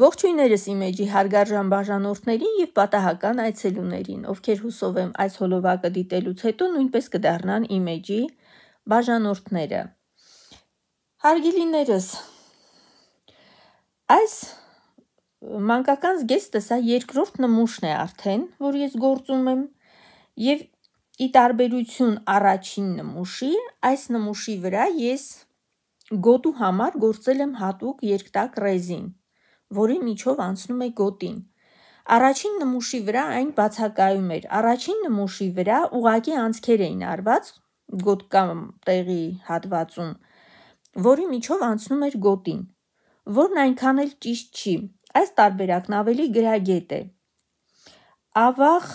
Ողջույններս իմեջի հարգարժան բաժանորդներին եւ պատահական այցելուներին, ովքեր հուսով եմ այս հոլովակը դիտելուց հետո նույնպես կդառնան իմեջի բաժանորդները։ Հարգելիներս, այս մանկական զգեստը սա երկրորդ նմուշն է արդեն, որ ես գործում եմ եւ ի տարբերություն առաջին նմուշի, այս նմուշի վրա ես գոտու համար գործել եմ հատուկ երկտակ ռեզին որի միջով անցնում է գոտին։ Առաջին նմուշի վրա այն բացակայում էր։ Առաջին նմուշի վրա ուղակի անցքեր էին արված գոտ կամ տեղի հատվածում, որի միջով անցնում էր գոտին, որն այնքան էլ ճիշտ չի։ Այս տարբերակն ավելի գրագետ է։ Ավաղ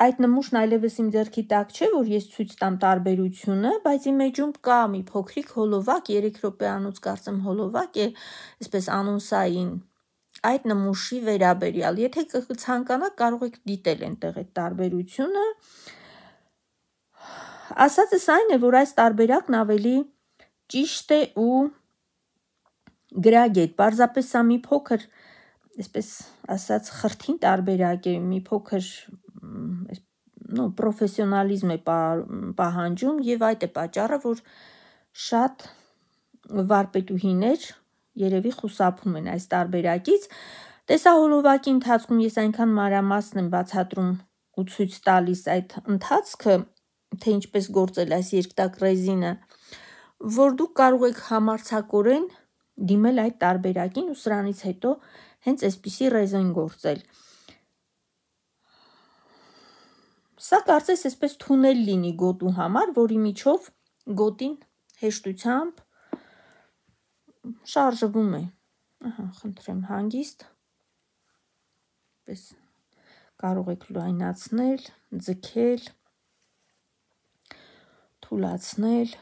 այդ նմուշն այլևս իմ ձեռքի տակ չէ, որ ես ցույց տամ տարբերությունը, բայց իմ մեջում կա մի փոքրիկ հոլովակ, 3 րոպեանոց կարծեմ հոլովակ է, այսպես անոնսային այդ նմուշի վերաբերյալ։ Եթե կցանկանաք, կարող եք դիտել այնտեղ այդ տարբերությունը։ Ասածս այն է, որ այս տարբերակն ավելի ճիշտ է ու գրագետ։ Պարզապես սա մի փոքր, այսպես ասած, խրթին տարբերակ է, մի փոքր նո պրոֆեսիոնալիզմ է պահանջում եւ այդ է պատճառը, որ շատ վարպետուհիներ երևի խուսափում են այս տարբերակից։ Տեսահոլովակի ընթացքում ես այնքան մանրամասն եմ բացատրում ու ցույց տալիս այդ ընթացքը, թե ինչպես գործել այս երկտակ ռեզինը, որ դուք կարող եք համարցակորեն դիմել այդ տարբերակին ու սրանից հետո հենց այսպիսի ռեզին գործել։ Սա կարծես այսպես թունել լինի գոտու համար, որի միջով գոտին հեշտությամբ շարժվում է։ Ահա, խնդրեմ, հանգիստ։ Պես կարող եք լայնացնել, ձգել, թուլացնել։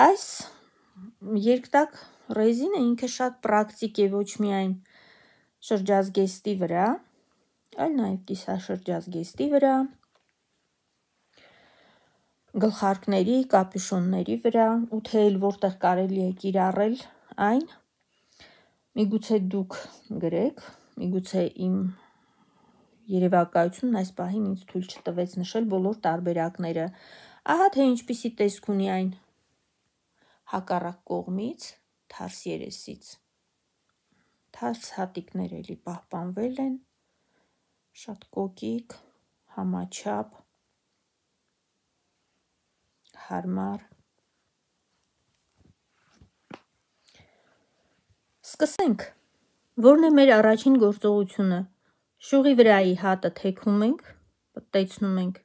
Այս երկտակ ռեզինը ինքը շատ պրակտիկ է ոչ միայն շրջազգեստի վրա, այլ նաև կիսաշրջազգեստի վրա, գլխարկների, կապյուշոնների վրա ու թե էլ որտեղ կարելի է կիրառել այն։ Միգուցե դուք գրեք, միգուցե իմ երևակայությունն այս պահին ինձ թույլ չտվեց նշել բոլոր տարբերակները։ Ահա թե ինչպիսի տեսք ունի այն հակառակ կողմից, թարս երեսից։ Թարս հատիկներ էլի պահպանվել են, շատ կոկիկ, համաչափ հարմար։ Սկսենք։ Որն է մեր առաջին գործողությունը։ Շուղի վրայի հատը թեքում ենք, պտտեցնում ենք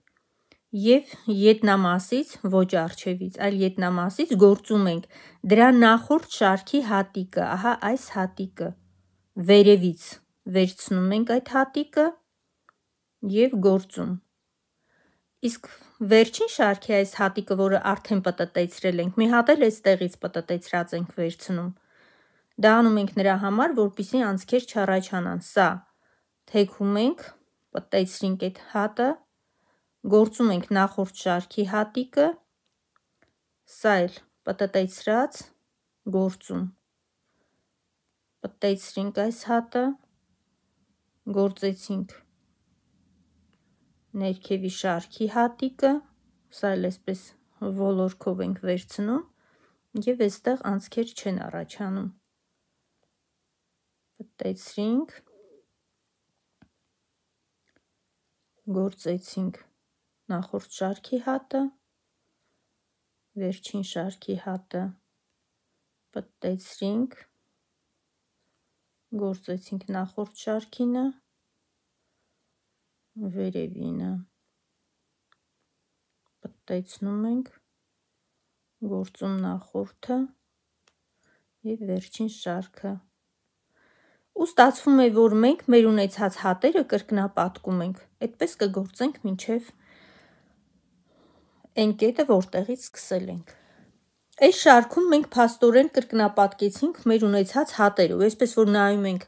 և ետնամասից, ոչ արջևից, այլ ետնամասից գործում ենք դրա նախորդ շարքի հատիկը, ահա այս հատիկը, վերևից վերցնում ենք այդ հատիկը և գործում։ Իսկ Վերջին շարքի այս հատիկը, որը արդեն պատտեցրել ենք, մի հատ էլ այստեղից պատտեցրած ենք վերցնում։ Դա անում ենք նրա համար, որպիսի անցքեր չառաջանան։ Սա թեքում ենք, պատտեցրինք այդ հատը, գործում ենք նախորդ շարքի հատիկը, սա էլ պատտեցրած գործում։ Պատտեցրինք այս հատը, գործեցինք ներքևի շարքի հատիկը, սա էլ այսպես ոլորքով ենք վերցնում եւ այստեղ անցքեր չեն առաջանում։ Պտտեցրինք, գործեցինք նախորդ շարքի հատը, վերջին շարքի հատը պտտեցրինք, գործեցինք նախորդ շարքինը, վերևինը պտտեցնում ենք գործում նախորդը և վերջին շարքը ու ստացվում է, որ մենք մեր ունեցած հատերը կրկնապատկում ենք, այդպես կգործենք մինչև են կետը, որտեղից սկսել ենք։ Այս շարքում մենք փաստորեն կրկնապատկեցինք մեր ունեցած հատերը, այսպես որ նայում ենք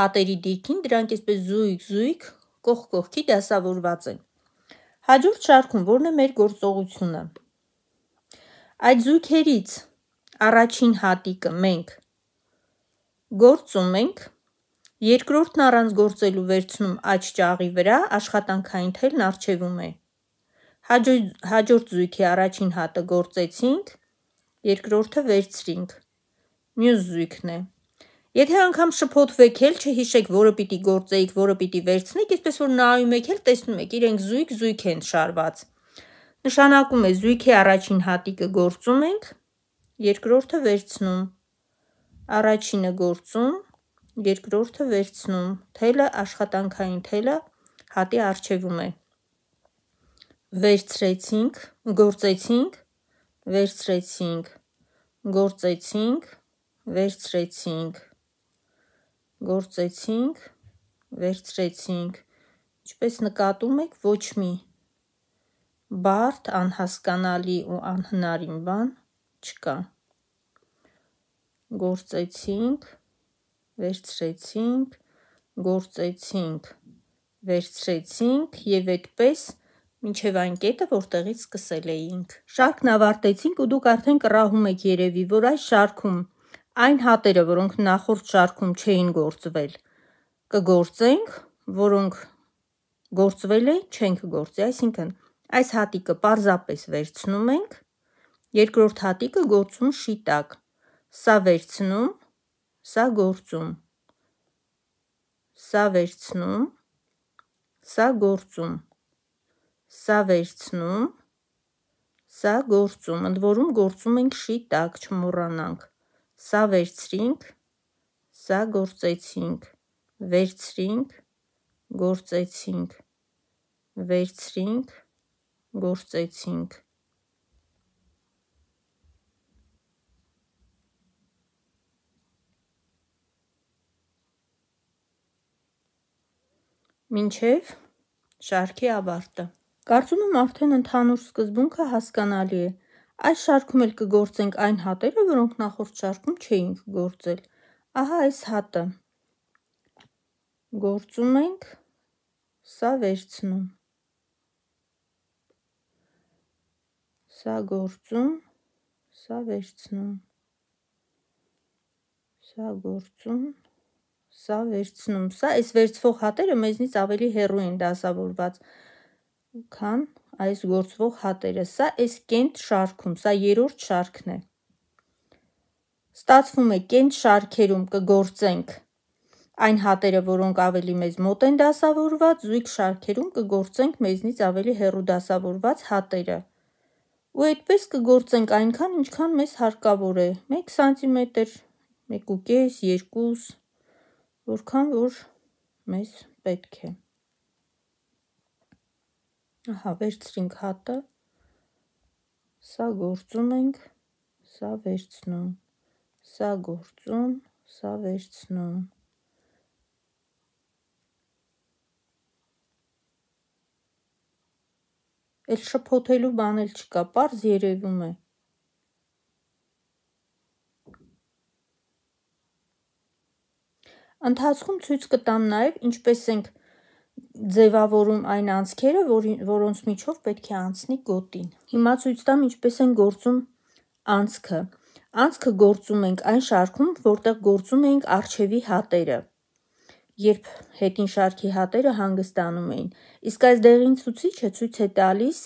հատերի դիրքին, դրանք այսպես զույգ-զույգ կողք-կողքի դասավորված են։ Հաջորդ շարքում որն է մեր գործողությունը։ Այդ զույգերից առաջին հատիկը մենք գործում ենք, երկրորդն առանց գործելու վերցնում աջ ճաղի վրա, աշխատանքային թելն արջևում է։ Հաջորդ զույգի առաջին հատը գործեցինք, երկրորդը վերցրինք։ Մյուս զույգն է։ Եթե անգամ շփոթվեք, էլ չհիշեք, որը պիտի գործեիք, որը պիտի վերցնեք, այսպես որ նայում եք, էլ տեսնում եք, իրենք զույգ-զույգ են շարված։ Նշանակում է զույգի առաջին հատիկը գործում ենք, երկրորդը վերցնում։ Առաջինը գործում, երկրորդը վերցնում։ Թելը աշխատանքային թելը հատի արջևում է։ Վերցրեցինք, գործեցինք, վերցրեցինք, գործեցինք, վերցրեցինք գործեցինք, վերցրեցինք, ինչպես նկատում եք, ոչ մի բարդ, անհասկանալի ու անհնարին բան չկա։ Գործեցինք, վերցրեցինք, գործեցինք, վերցրեցինք եւ այդպես մինչև այն կետը, որտեղից սկսել էինք։ Շարքն ավարտեցինք ու դուք արդեն կռահում եք երևի, որ այս շարքում այն հատերը, որոնք նախորդ շարքում չէին գործվել, կգործենք, որոնք գործվել են, չենք գործի, այսինքն այս հատիկը պարզապես վերցնում ենք, երկրորդ հատիկը գործում շիտակ, սա վերցնում, սա գործում, սա վերցնում, սա գործում, սա վերցնում, սա գործում, ընդ որում գործում ենք շիտակ, չմոռանանք, Սա վերցրինք, սա գործեցինք, վերցրինք, գործեցինք, վերցրինք, գործեցինք։ Մինչև շարքի ավարտը։ Կարծում եմ արդեն ընդհանուր սկզբունքը հասկանալի է։ Այս շարքում էլ կգործենք այն հատերը, որոնք նախորդ շարքում չէինք գործել։ Ահա այս հատը գործում ենք, սա վերցնում։ Սա գործում, սա վերցնում։ Սա գործում, սա վերցնում։ Սա այս վերցվող հատերը մեզնից ավելի հեռու են դասավորված, քան այս գործվող հատերը։ Սա էս կենտ շարքում, սա երորդ շարքն է։ Ստացվում է կենտ շարքերում կգործենք այն հատերը, որոնք ավելի մեզ մոտ են դասավորված, զույգ շարքերում կգործենք մեզնից ավելի հեռու դասավորված հատերը։ Ու այդպես կգործենք այնքան, ինչքան մեզ հարկավոր է։ 1 սանտիմետր, 1.5, 2, որքան որ մեզ պետք է։ Ահա, վերցրինք հատը, սա գործում ենք, սա վերցնում, սա գործում, սա վերցնում, էլ շփոթելու բան էլ չկա, պարզ երևում է։ Ընթացքում ցույց կտամ նաև ինչպես ենք ձևավորում այն անցքերը, որ, որոնց միջով պետք է անցնի գոտին։ Հիմա ցույց տամ ինչպես են գործում անցքը։ Անցքը գործում ենք այն շարքում, որտեղ գործում ենք արչևի հատերը, երբ հետին շարքի հատերը հանգստանում էին։ Իսկ այս դեղին ցուցիչը ցույց է տալիս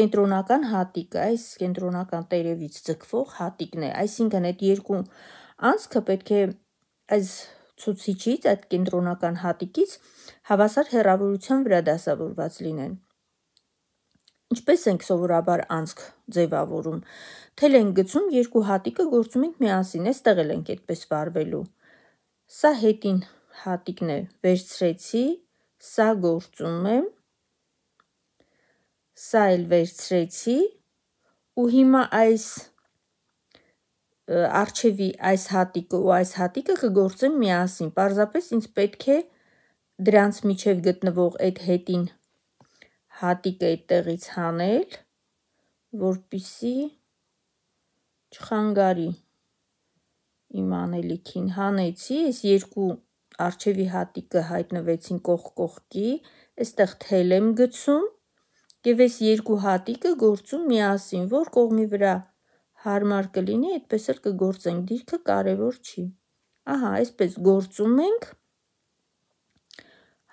կենտրոնական հատիկը, այս կենտրոնական տերևից ձգվող հատիկն է, այսինքն այդ երկու անցքը պետք է այս ցուցիչից, այդ կենտրոնական հատիկից հավասար հեռավորության վրա դասավորված լինեն։ Ինչպես ենք սովորաբար անցք ձևավորում, թել ենք գցում երկու հատիկը գործում ենք միասին, այստեղ էլ ենք այդպես վարվելու։ Սա հետին հատիկն է, վերցրեցի, սա գործում է, սա էլ վերցրեցի ու հիմա այս արջևի այս հատիկը ու այս հատիկը կգործեմ միասին։ Պարզապես ինձ պետք է դրանց միջև գտնվող այդ հետին հատիկը այդտեղից հանել, որպիսի չխանգարի իմ անելիքին հանեցի, այս երկու արջևի հատիկը հայտնվեցին կող կողքի, այստեղ թել եմ գցում եւ այս երկու հատիկը գործում միասին, որ կողմի վրա հարմար կլինի, այդպես էլ կգործենք, դիրքը կարևոր չի։ Ահա, այսպես գործում ենք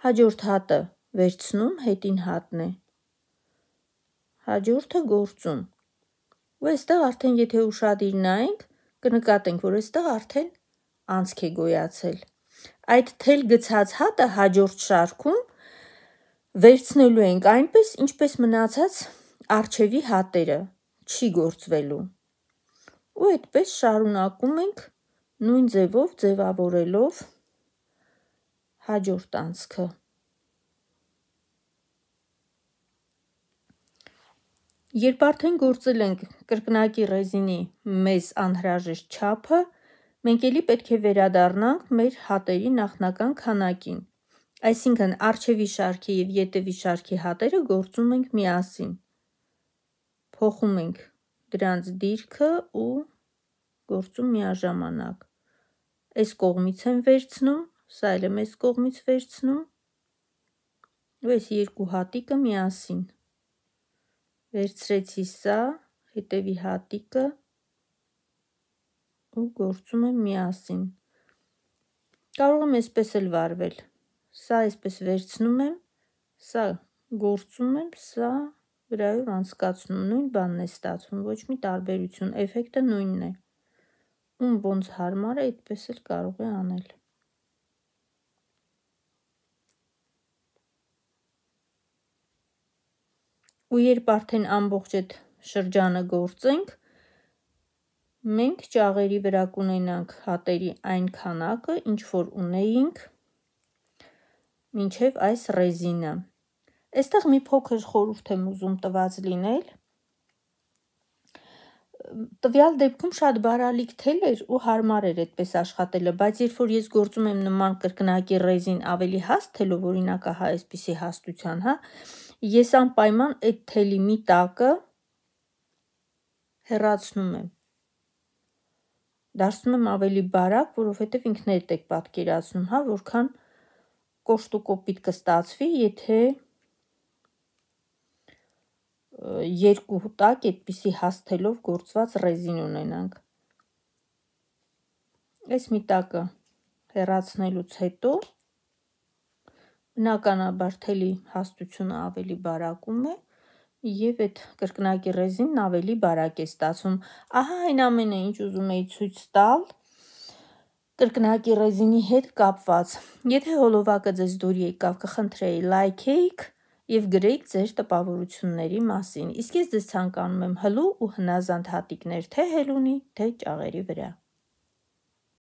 Հաջորդ հատը վերցնում հետին հատն է։ Հաջորդը գործում։ Ու այստեղ արդեն եթե ուշադիր նայենք, կնկատենք, որ այստեղ արդեն անցք է գոյացել։ Այդ թել գցած հատը հաջորդ շարքում վերցնելու ենք այնպես, ինչպես մնացած արջևի հատերը չի գործվելու։ Ու այդպես շարունակում ենք նույն ձևով ձևավորելով հաջորդ անցքը։ Երբ արդեն գործել ենք կրկնակի ռեզինի մեզ անհրաժեշտ չափը, մենք էլի պետք է վերադառնանք մեր հատերի նախնական քանակին։ Այսինքն արջևի շարքի եւ յետևի շարքի հատերը գործում ենք միասին։ Փոխում ենք դրանց դիրքը ու գործում միաժամանակ։ Այս կողմից են վերցնում սա էլ եմ այս կողմից վերցնում ու այս երկու հատիկը միասին վերցրեցի սա հետևի հատիկը ու գործում եմ միասին կարող եմ այսպես էլ վարվել սա այսպես վերցնում եմ սա գործում եմ սա վրայով անցկացնում նույն բանն է ստացվում ոչ մի տարբերություն էֆեկտը նույնն է ում ոնց հարմար է այդպես էլ կարող է անել ու երբ արդեն ամբողջ այդ շրջանը գործենք, մենք ճաղերի վրա կունենանք հատերի այն քանակը, ինչ որ ունեինք մինչև այս ռեզինը։ Այստեղ մի փոքր խորհուրդ եմ ուզում տված լինել։ Տվյալ դեպքում շատ բարալիկ թել էր ու հարմար էր այդպես աշխատելը, բայց երբ որ ես գործում եմ նման կրկնակի ռեզին ավելի հաստ թելով, օրինակը հա այսպիսի հաստության, հա, Ես անպայման այդ թելի մի տակը հեռացնում եմ։ Դարձնում եմ ավելի բարակ, որովհետև ինքներդ եք պատկերացնում, հա, որքան կոշտ ու կոպիտ կստացվի, եթե երկու տակ այդպիսի հաստելով գործված ռեզին ունենանք։ Այս մի տակը հեռացնելուց հետո Բնականաբար թելի հաստությունը ավելի բարակում է եւ այդ կրկնակի ռեզինն ավելի բարակ է ստացվում։ Ահա այն ամենը, ինչ ուզում էի ցույց տալ կրկնակի ռեզինի հետ կապված։ Եթե հոլովակը ձեզ դուր եկավ, կխնդրեի լայքեիք եւ գրեիք ձեր տպավորությունների մասին։ Իսկ ես ձեզ ցանկանում եմ հլու ու հնազանդ հատիկներ թե հելունի, թե ճաղերի վրա։